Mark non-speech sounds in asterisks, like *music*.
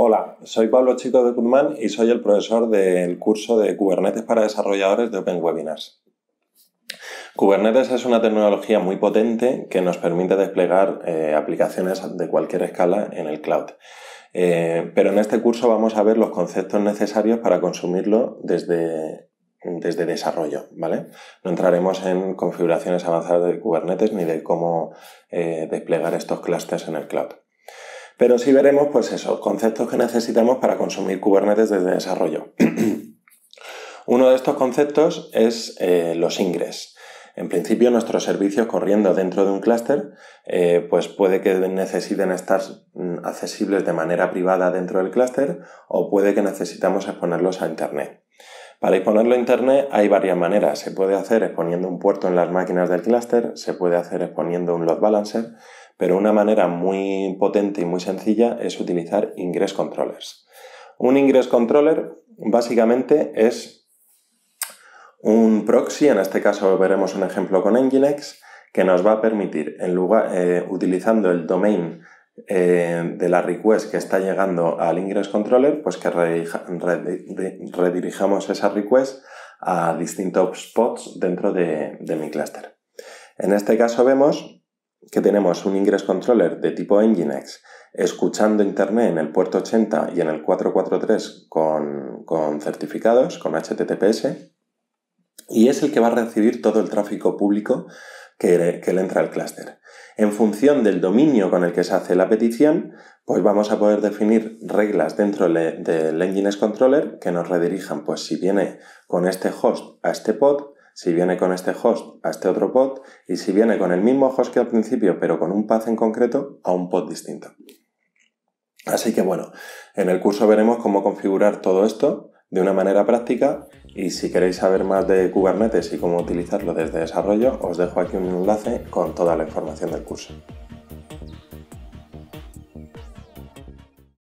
Hola, soy Pablo Chico de Guzmán y soy el profesor del curso de Kubernetes para desarrolladores de Open Webinars. Kubernetes es una tecnología muy potente que nos permite desplegar eh, aplicaciones de cualquier escala en el cloud. Eh, pero en este curso vamos a ver los conceptos necesarios para consumirlo desde, desde desarrollo, ¿vale? No entraremos en configuraciones avanzadas de Kubernetes ni de cómo eh, desplegar estos clusters en el cloud. Pero si veremos, pues eso, conceptos que necesitamos para consumir Kubernetes desde desarrollo. *clears throat* Uno de estos conceptos es eh, los ingres. En principio, nuestros servicios corriendo dentro de un clúster, eh, pues puede que necesiten estar mm, accesibles de manera privada dentro del clúster o puede que necesitamos exponerlos a Internet. Para exponerlo a Internet hay varias maneras. Se puede hacer exponiendo un puerto en las máquinas del clúster, se puede hacer exponiendo un load balancer, pero una manera muy potente y muy sencilla es utilizar ingress controllers. Un ingress controller básicamente es un proxy, en este caso veremos un ejemplo con Nginx, que nos va a permitir, en lugar, eh, utilizando el domain eh, de la request que está llegando al ingress controller, pues que redirijamos esa request a distintos spots dentro de, de mi cluster. En este caso vemos que tenemos un ingress controller de tipo Nginx escuchando Internet en el puerto 80 y en el 443 con, con certificados, con HTTPS, y es el que va a recibir todo el tráfico público que, le entra al clúster. En función del dominio con el que se hace la petición, pues vamos a poder definir reglas dentro del Nginx Controller que nos redirijan, pues si viene con este host a este pod, si viene con este host a este otro pod y si viene con el mismo host que al principio pero con un path en concreto a un pod distinto. Así que bueno, en el curso veremos cómo configurar todo esto de una manera práctica y si queréis saber más de Kubernetes y cómo utilizarlo desde desarrollo, os dejo aquí un enlace con toda la información del curso.